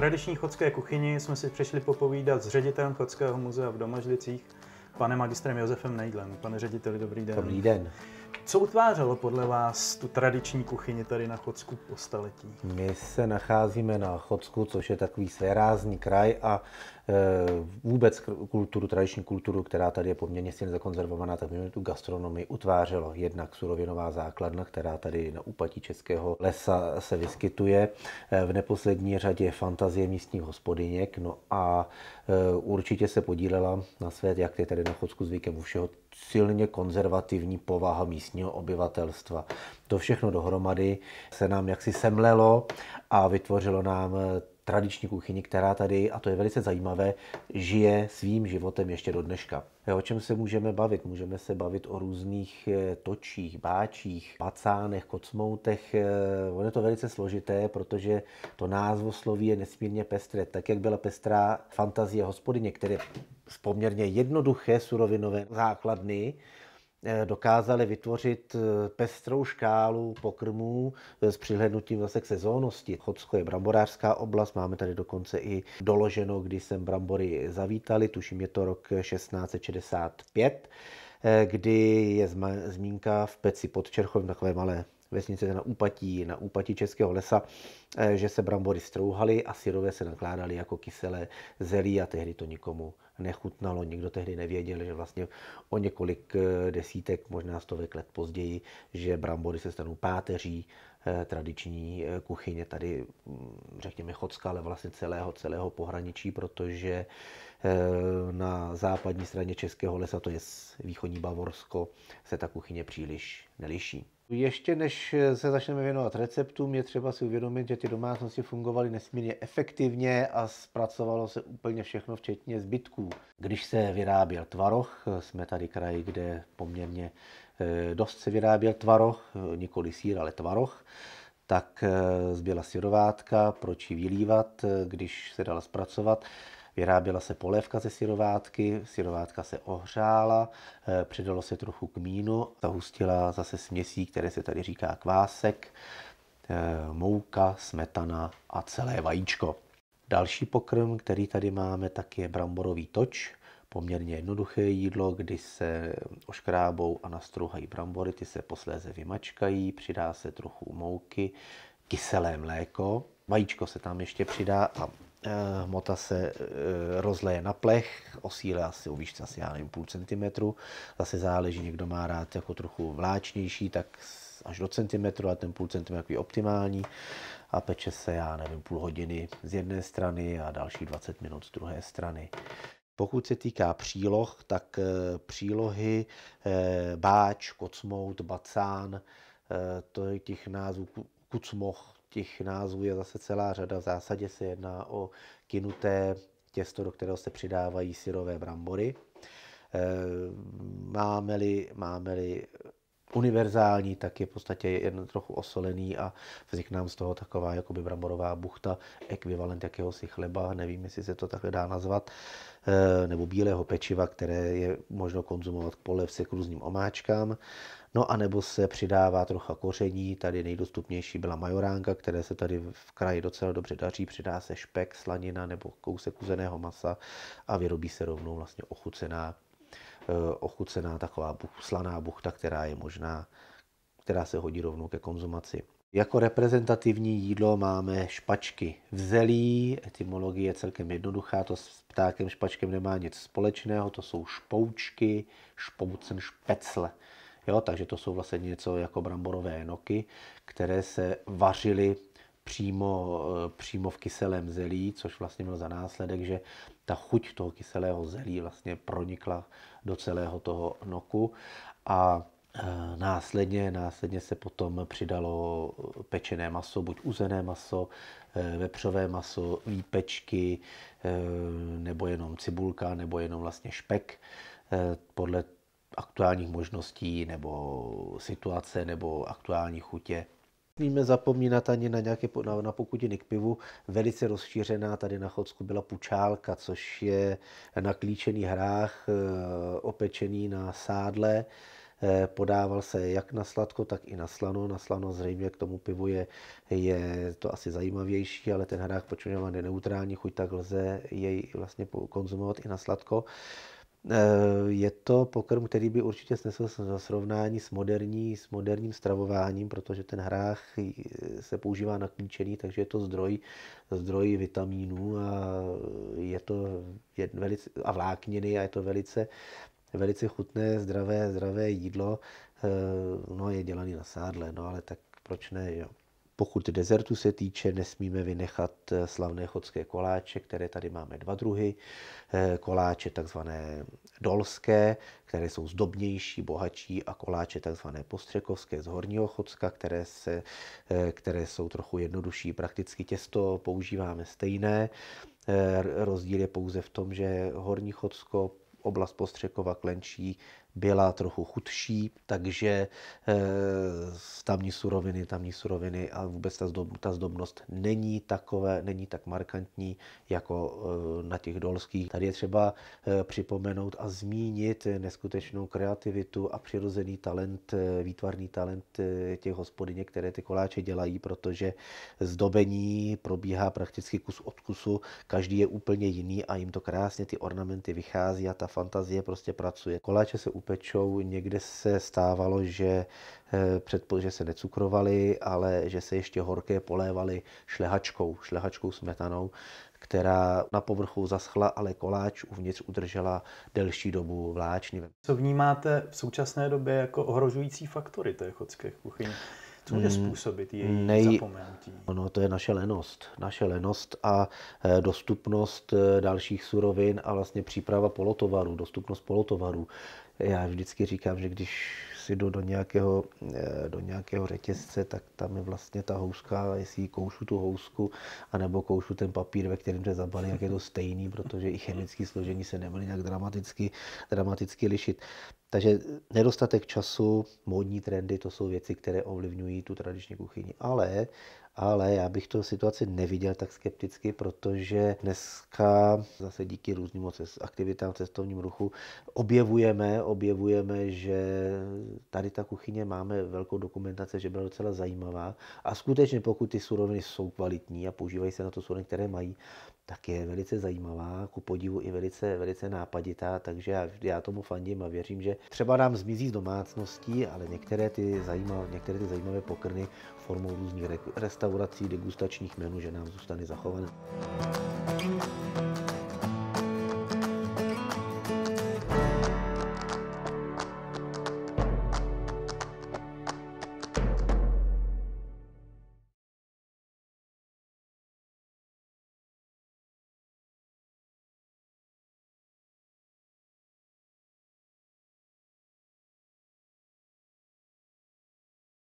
tradiční chodské kuchyni jsme si přišli popovídat s ředitelem Chodského muzea v Domažlicích, panem magistrem Josefem Nejdlem. Pane řediteli, dobrý den. Dobrý den. Co utvářelo podle vás tu tradiční kuchyni tady na Chodsku po staletí? My se nacházíme na Chodsku, což je takový svérázní kraj a Eh, vůbec kulturu, tradiční kulturu, která tady je poměrně silně zakonzervovaná, tak mimo tu gastronomii utvářelo jednak surovinová základna, která tady na úpatí českého lesa se vyskytuje, eh, v neposlední řadě fantazie místních hospodyněk, no a eh, určitě se podílela na svět, jak je tady na Chodsku zvykem u všeho, silně konzervativní povaha místního obyvatelstva. To všechno dohromady se nám jaksi semlelo a vytvořilo nám tradiční kuchyni, která tady, a to je velice zajímavé, žije svým životem ještě do dneška. O čem se můžeme bavit? Můžeme se bavit o různých eh, točích, báčích, pacánech, kocmoutech. Eh, ono je to velice složité, protože to názvosloví je nesmírně pestré. Tak, jak byla pestrá fantazie hospodyně, které z poměrně jednoduché surovinové základny Eh, dokázali vytvořit eh, pestrou škálu pokrmů eh, s přihlednutím zase k sezónosti. Chodsko je bramborářská oblast, máme tady dokonce i doloženo, kdy sem brambory zavítali, tuším je to rok 1665, kdy je zmínka v Peci pod Čerchovem, takové malé vesnice na úpatí, na úpatí Českého lesa, že se brambory strouhaly a syrové se nakládaly jako kyselé zelí a tehdy to nikomu nechutnalo. Nikdo tehdy nevěděl, že vlastně o několik eh, desítek, možná stovek let později, že brambory se stanou páteří eh, tradiční eh, kuchyně tady, mm, řekněme, Chocka, ale vlastně celého, celého pohraničí, protože na západní straně Českého lesa, to je východní Bavorsko, se ta kuchyně příliš neliší. Ještě než se začneme věnovat receptům, je třeba si uvědomit, že ty domácnosti fungovaly nesmírně efektivně a zpracovalo se úplně všechno, včetně zbytků. Když se vyráběl tvaroh, jsme tady kraj, kde poměrně eh, dost se vyráběl tvaroh, eh, nikoli sír, ale tvaroh, tak eh, zbyla syrovátka, proč ji vylívat, když se dala zpracovat. Vyráběla se polévka ze syrovátky, syrovátka se ohřála, přidalo se trochu kmínu, zahustila zase směsí, které se tady říká kvásek, mouka, smetana a celé vajíčko. Další pokrm, který tady máme, tak je bramborový toč, poměrně jednoduché jídlo, kdy se oškrábou a nastruhají brambory, ty se posléze vymačkají, přidá se trochu mouky, kyselé mléko, vajíčko se tam ještě přidá a eh, hmota se eh, rozleje na plech, osíle asi u výšce asi já nevím, půl centimetru, zase záleží, někdo má rád jako trochu vláčnější, tak až do centimetru a ten půl centimetr je optimální a peče se, já nevím, půl hodiny z jedné strany a další 20 minut z druhé strany. Pokud se týká příloh, tak eh, přílohy eh, báč, kocmout, bacán, eh, to je těch názvů, kucmoch, těch názvů je zase celá řada. V zásadě se jedná o kinuté těsto, do kterého se přidávají syrové brambory. Máme-li, máme-li univerzální, tak je v podstatě jen trochu osolený a vznikne nám z toho taková jakoby bramborová buchta, ekvivalent jakéhosi chleba, nevím, jestli se to takhle dá nazvat, eh, nebo bílého pečiva, které je možno konzumovat k polevce k různým omáčkám. No a nebo se přidává trocha koření, tady nejdostupnější byla majoránka, které se tady v kraji docela dobře daří, přidá se špek, slanina nebo kousek uzeného masa a vyrobí se rovnou vlastně ochucená Eh, ochucená taková buch, slaná buchta, která je možná, která se hodí rovnou ke konzumaci. Jako reprezentativní jídlo máme špačky. zelí. etymologie je celkem jednoduchá, to s ptákem špačkem nemá nic společného, to jsou špoučky, špoucen, špecle. Jo, takže to jsou vlastně něco jako bramborové noky, které se vařily přímo, eh, přímo v kyselém zelí, což vlastně měl za následek, že ta chuť toho kyselého zelí vlastně pronikla do celého toho noku a eh, Následně, následně se potom přidalo pečené maso, buď uzené maso, eh, vepřové maso, výpečky, nebo jenom cibulka, nebo jenom vlastně špek, podle aktuálních možností, nebo situace, nebo aktuální chutě nesmíme zapomínat ani na nějaké na, na pokutiny k pivu. Velice rozšířená tady na Chodsku byla pučálka, což je na klíčených hrách eh, opečený na sádle. Eh, podával se jak na sladko, tak i na slano. Na slano zřejmě k tomu pivu je, je to asi zajímavější, ale ten hrách počuňovaný neutrální chuť, tak lze jej vlastně konzumovat i na sladko. Eh, je to pokrm, který by určitě snesl srovnání s, moderní, s moderním stravováním, protože ten hrách eh, se používá na klíčení, takže je to zdroj, zdroj vitamínů a, je to velice, a vlákniny a je to velice, velice chutné, zdravé, zdravé jídlo. Eh, no je dělaný na sádle, no ale tak proč ne, jo. Pokud dezertu se týče, nesmíme vynechat eh, slavné chodské koláče, které tady máme dva druhy. Eh, koláče takzvané dolské, které jsou zdobnější, bohatší a koláče takzvané postřekovské z horního chodska, které, se, eh, které jsou trochu jednodušší. Prakticky těsto používáme stejné. Rozdíl je pouze v tom, že horní chodsko oblast Postřekova Klenčí byla trochu chudší, takže eh, tamní suroviny, tamní suroviny a vůbec ta, zdob, ta zdobnost není takové, není tak markantní jako eh, na těch dolských. Tady je třeba eh, připomenout a zmínit neskutečnou kreativitu a přirozený talent, výtvarný talent těch hospodyně, které ty koláče dělají, protože zdobení probíhá prakticky kus od kusu, každý je úplně jiný a jim to krásně ty ornamenty vychází a ta fantazie prostě pracuje. Koláče se upečou, někde se stávalo, že, eh, předpo, že se necukrovali, ale že se ještě horké polévali šlehačkou, šlehačkou smetanou, která na povrchu zaschla, ale koláč uvnitř udržela delší dobu vláčnivem. Co vnímáte v současné době jako ohrožující faktory té chodské kuchyně? Co může mm, způsobit její nej... zapomenutí? Ono to je naše lenost. Naše lenost a eh, dostupnost eh, dalších surovin a vlastně příprava polotovaru, dostupnost polotovaru. Já vždycky říkám, že když si jdu do nějakého, eh, do nějakého řetězce, tak tam je vlastně ta houska, jestli koušu tu housku, anebo koušu ten papír, ve kterém se zabalí, jak je to stejný, protože i chemické složení se neměly nějak dramaticky, dramaticky lišit. Takže nedostatek času, módní trendy, to jsou věci, které ovlivňují tu tradiční kuchyni. Ale, ale já bych tu situaci neviděl tak skepticky, protože dneska zase díky různým aktivitám cestovním ruchu objevujeme, objevujeme, že tady ta kuchyně máme velkou dokumentaci, že byla docela zajímavá. A skutečně, pokud ty suroviny jsou kvalitní a používají se na to suroviny, které mají, tak je velice zajímavá, ku podivu i velice, velice nápaditá, takže já, já tomu fandím a věřím, že třeba nám zmizí z domácností, ale některé ty, zajímavé, některé ty zajímavé pokrny formou různých restaurací, degustačních menů, že nám zůstane zachované.